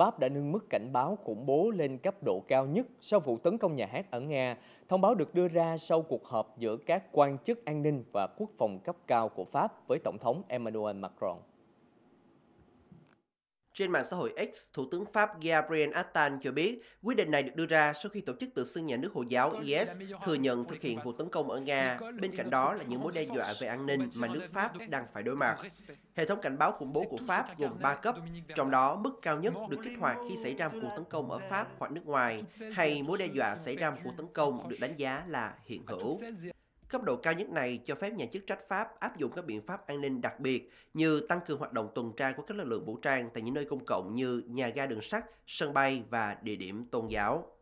Pháp đã nâng mức cảnh báo khủng bố lên cấp độ cao nhất sau vụ tấn công nhà hát ở Nga. Thông báo được đưa ra sau cuộc họp giữa các quan chức an ninh và quốc phòng cấp cao của Pháp với Tổng thống Emmanuel Macron. Trên mạng xã hội X, Thủ tướng Pháp Gabriel Attal cho biết quyết định này được đưa ra sau khi tổ chức tự xưng nhà nước Hồi giáo IS thừa nhận thực hiện vụ tấn công ở Nga, bên cạnh đó là những mối đe dọa về an ninh mà nước Pháp đang phải đối mặt. Hệ thống cảnh báo khủng bố của Pháp gồm 3 cấp, trong đó mức cao nhất được kích hoạt khi xảy ra cuộc tấn công ở Pháp hoặc nước ngoài, hay mối đe dọa xảy ra cuộc tấn công được đánh giá là hiện hữu. Cấp độ cao nhất này cho phép nhà chức trách Pháp áp dụng các biện pháp an ninh đặc biệt như tăng cường hoạt động tuần tra của các lực lượng vũ trang tại những nơi công cộng như nhà ga đường sắt, sân bay và địa điểm tôn giáo.